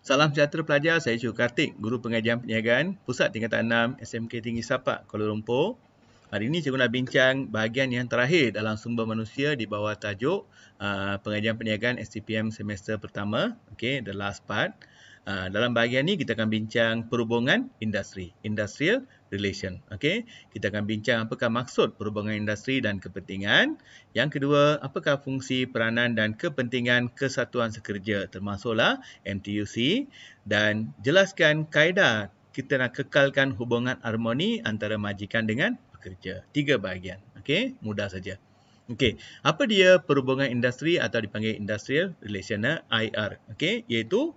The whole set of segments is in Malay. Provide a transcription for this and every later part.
Salam sejahtera pelajar, saya Cikgu Kartik, Guru Pengajian Perniagaan, Pusat Tingkatan 6 SMK Tinggi Sapak, Kuala Lumpur. Hari ini saya nak bincang bahagian yang terakhir dalam sumber manusia di bawah tajuk uh, Pengajian Perniagaan STPM semester pertama, okay, the last part. Ah, dalam bahagian ni kita akan bincang perhubungan industri, industrial relation. Okey, kita akan bincang apakah maksud perhubungan industri dan kepentingan. Yang kedua, apakah fungsi peranan dan kepentingan kesatuan sekerja termasuklah MTUC dan jelaskan kaedah kita nak kekalkan hubungan harmoni antara majikan dengan pekerja. Tiga bahagian. Okey, mudah saja. Okey, apa dia perhubungan industri atau dipanggil industrial relation IR? Okey, iaitu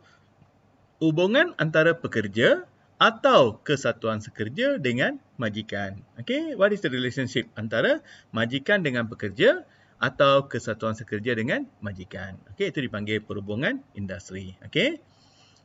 hubungan antara pekerja atau kesatuan sekerja dengan majikan. Okay, what is the relationship antara majikan dengan pekerja atau kesatuan sekerja dengan majikan? Okay, itu dipanggil perhubungan industri. Okay.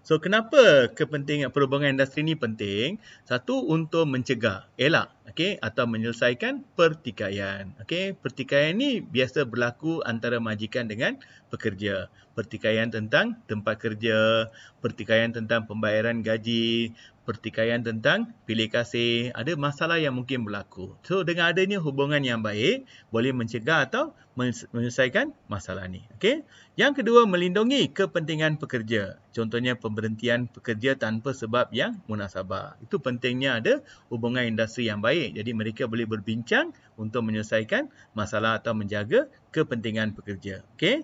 So, kenapa kepentingan perhubungan industri ini penting? Satu, untuk mencegah, elak okay, atau menyelesaikan pertikaian. Okay, pertikaian ini biasa berlaku antara majikan dengan pekerja, pertikaian tentang tempat kerja, pertikaian tentang pembayaran gaji, pertikaian tentang pilih kasih, ada masalah yang mungkin berlaku. So dengan adanya hubungan yang baik, boleh mencegah atau menyelesaikan masalah ni. Okay? Yang kedua, melindungi kepentingan pekerja. Contohnya pemberhentian pekerja tanpa sebab yang munasabah. Itu pentingnya ada hubungan industri yang baik. Jadi mereka boleh berbincang untuk menyelesaikan masalah atau menjaga kepentingan pekerja. Okay?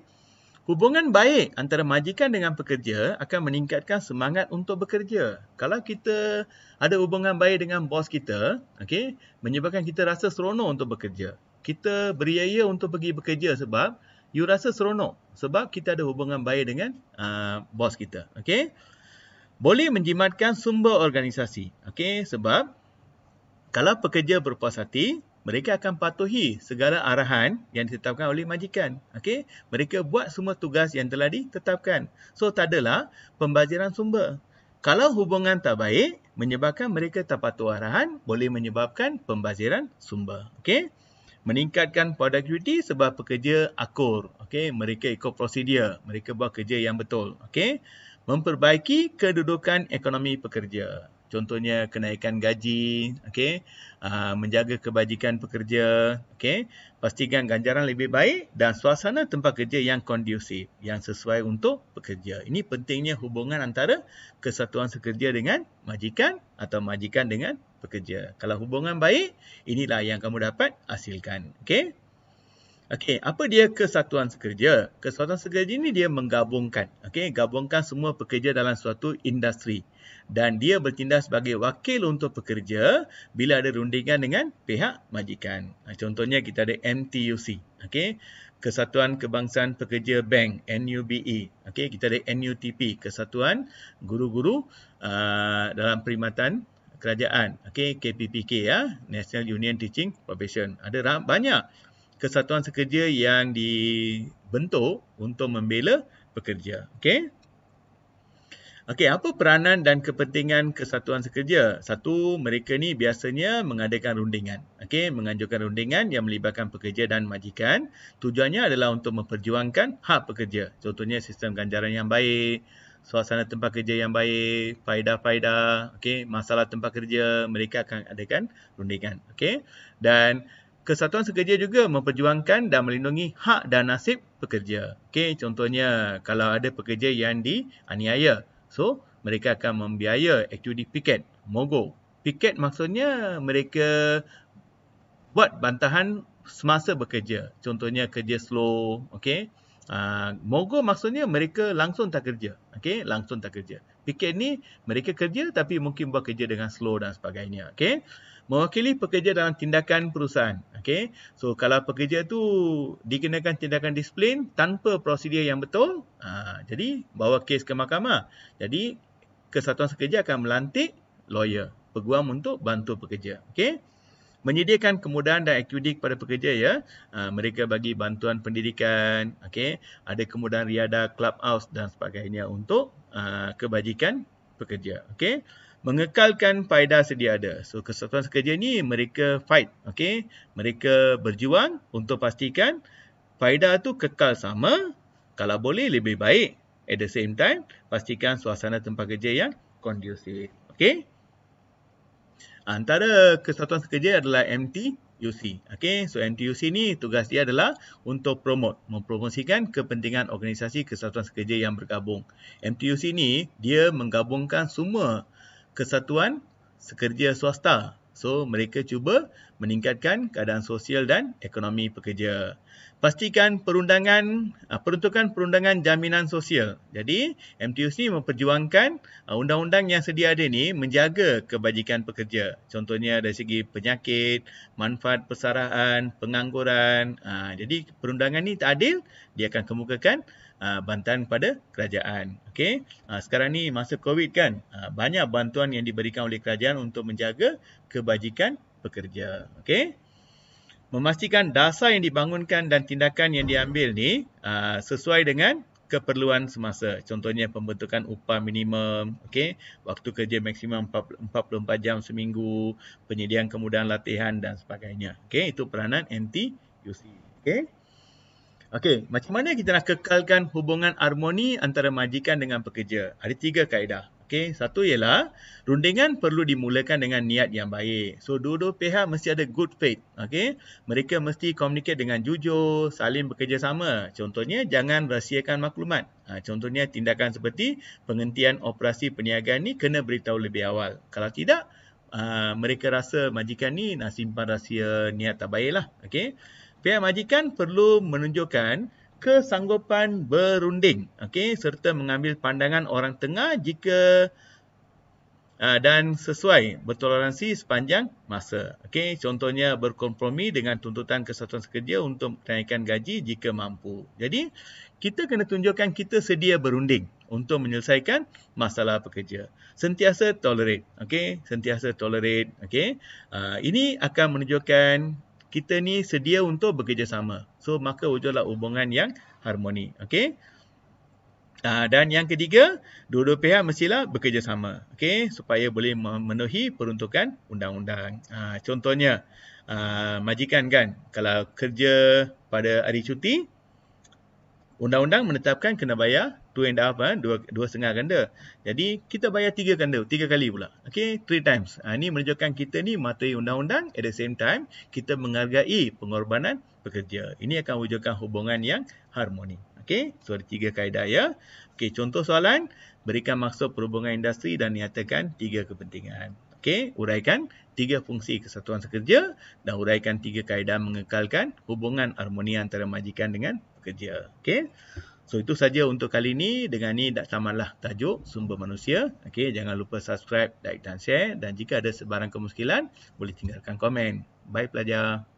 Hubungan baik antara majikan dengan pekerja akan meningkatkan semangat untuk bekerja. Kalau kita ada hubungan baik dengan bos kita, okey, menyebabkan kita rasa seronok untuk bekerja. Kita beriaya untuk pergi bekerja sebab you rasa seronok sebab kita ada hubungan baik dengan uh, bos kita, okey. Boleh menjimatkan sumber organisasi, okey, sebab kalau pekerja berpuas hati, mereka akan patuhi segala arahan yang ditetapkan oleh majikan. Okey, mereka buat semua tugas yang telah ditetapkan. So tak adalah pembaziran sumber. Kalau hubungan tak baik, menyebabkan mereka tak patuh arahan boleh menyebabkan pembaziran sumber. Okey. Meningkatkan productivity sebab pekerja akur. Okey, mereka ikut prosedur, mereka buat kerja yang betul. Okey. Memperbaiki kedudukan ekonomi pekerja contohnya kenaikan gaji, okay? uh, ah, menjaga kebajikan pekerja, okay? pastikan ganjaran lebih baik dan suasana tempat kerja yang kondusif, yang sesuai untuk pekerja. Ini pentingnya hubungan antara kesatuan sekerja dengan majikan atau majikan dengan pekerja. Kalau hubungan baik, inilah yang kamu dapat hasilkan, okay? Okey, apa dia kesatuan sekerja? Kesatuan sekerja ini dia menggabungkan, okey, gabungkan semua pekerja dalam suatu industri dan dia bertindak sebagai wakil untuk pekerja bila ada rundingan dengan pihak majikan. Contohnya kita ada MTUC, okey. Kesatuan Kebangsaan Pekerja Bank, NUBE. Okey, kita ada NUTP, Kesatuan Guru-guru uh, dalam perkhidmatan kerajaan. Okey, KPPK ya, National Union Teaching Profession. Ada ram- banyak kesatuan sekerja yang dibentuk untuk membela pekerja. Okey. Okey, apa peranan dan kepentingan kesatuan sekerja? Satu, mereka ni biasanya mengadakan rundingan. Okey, menganjurkan rundingan yang melibatkan pekerja dan majikan. Tujuannya adalah untuk memperjuangkan hak pekerja. Contohnya sistem ganjaran yang baik, suasana tempat kerja yang baik, faedah-faedah, okey, masalah tempat kerja, mereka akan adakan rundingan. Okey. Dan kesatuan sekerja juga memperjuangkan dan melindungi hak dan nasib pekerja. Okey, contohnya kalau ada pekerja yang dianiaya. So, mereka akan membiaya aktiviti piket, mogo Piket maksudnya mereka buat bantahan semasa bekerja. Contohnya kerja slow, okey. Uh, ah, mogo maksudnya mereka langsung tak kerja. Okey, langsung tak kerja. Piket ni mereka kerja tapi mungkin buat kerja dengan slow dan sebagainya. Okey. Mewakili pekerja dalam tindakan perusahaan. Okay. So, kalau pekerja tu dikenakan tindakan disiplin tanpa prosedur yang betul, ha, jadi bawa kes ke mahkamah. Jadi, kesatuan sekerja akan melantik lawyer, peguam untuk bantu pekerja. Okay. Menyediakan kemudahan dan equity kepada pekerja ya. Ha, mereka bagi bantuan pendidikan, okay. ada kemudahan riada, clubhouse dan sebagainya untuk ha, kebajikan pekerja. Okay mengekalkan faedah sedia ada. So kesatuan sekerja ni mereka fight, okay? Mereka berjuang untuk pastikan faedah tu kekal sama, kalau boleh lebih baik. At the same time, pastikan suasana tempat kerja yang kondusif, Okay? Antara kesatuan sekerja adalah MTUC. okay? so MTUC ni tugas dia adalah untuk promote, mempromosikan kepentingan organisasi kesatuan sekerja yang bergabung. MTUC ni dia menggabungkan semua kesatuan sekerja swasta. So mereka cuba meningkatkan keadaan sosial dan ekonomi pekerja. Pastikan perundangan, ah, peruntukan perundangan jaminan sosial. Jadi, MTUC ini memperjuangkan ah, undang-undang yang sedia ada ini menjaga kebajikan pekerja. Contohnya dari segi penyakit, manfaat persaraan, pengangguran. Ah, jadi, perundangan ini tak adil, dia akan kemukakan bantuan pada kerajaan. Okay. Sekarang ni masa COVID kan, banyak bantuan yang diberikan oleh kerajaan untuk menjaga kebajikan pekerja. Okey. Memastikan dasar yang dibangunkan dan tindakan yang diambil ni uh, sesuai dengan keperluan semasa. Contohnya pembentukan upah minimum, okey, waktu kerja maksimum 44 jam seminggu, penyediaan kemudahan latihan dan sebagainya. Okey, itu peranan NTUC. Okey. Okey, macam mana kita nak kekalkan hubungan harmoni antara majikan dengan pekerja? Ada tiga kaedah. Okey, satu ialah rundingan perlu dimulakan dengan niat yang baik. So, dua-dua pihak mesti ada good faith. Okey, mereka mesti communicate dengan jujur, saling bekerjasama. Contohnya, jangan rahsiakan maklumat. Ha, contohnya, tindakan seperti penghentian operasi perniagaan ni kena beritahu lebih awal. Kalau tidak, uh, mereka rasa majikan ni nak simpan rahsia niat tak baik lah. Okey, pihak majikan perlu menunjukkan kesanggupan berunding okey serta mengambil pandangan orang tengah jika uh, dan sesuai bertoleransi sepanjang masa okey contohnya berkompromi dengan tuntutan kesatuan sekerja untuk kenaikan gaji jika mampu jadi kita kena tunjukkan kita sedia berunding untuk menyelesaikan masalah pekerja sentiasa tolerate okey sentiasa tolerate okey uh, ini akan menunjukkan kita ni sedia untuk bekerjasama. So maka wujudlah hubungan yang harmoni. Okay. Uh, ah, dan yang ketiga, dua-dua pihak mestilah bekerjasama. Okay. Supaya boleh memenuhi peruntukan undang-undang. Ah, contohnya, uh, majikan kan kalau kerja pada hari cuti, undang-undang menetapkan kena bayar dua and a half, eh, dua setengah ganda. Jadi, kita bayar tiga ganda, tiga kali pula. Okay, three times. Ha, ini menunjukkan kita ni matahari undang-undang. At the same time, kita menghargai pengorbanan pekerja. Ini akan wujudkan hubungan yang harmoni. Okay, so ada 3 kaedah ya. Okay, contoh soalan. Berikan maksud perhubungan industri dan nyatakan tiga kepentingan. Okay, uraikan tiga fungsi kesatuan sekerja dan uraikan tiga kaedah mengekalkan hubungan harmoni antara majikan dengan kerja. Okey. So itu saja untuk kali ini. Dengan ini tak samalah tajuk sumber manusia. Okey, jangan lupa subscribe, like dan share dan jika ada sebarang kemusykilan boleh tinggalkan komen. Bye pelajar.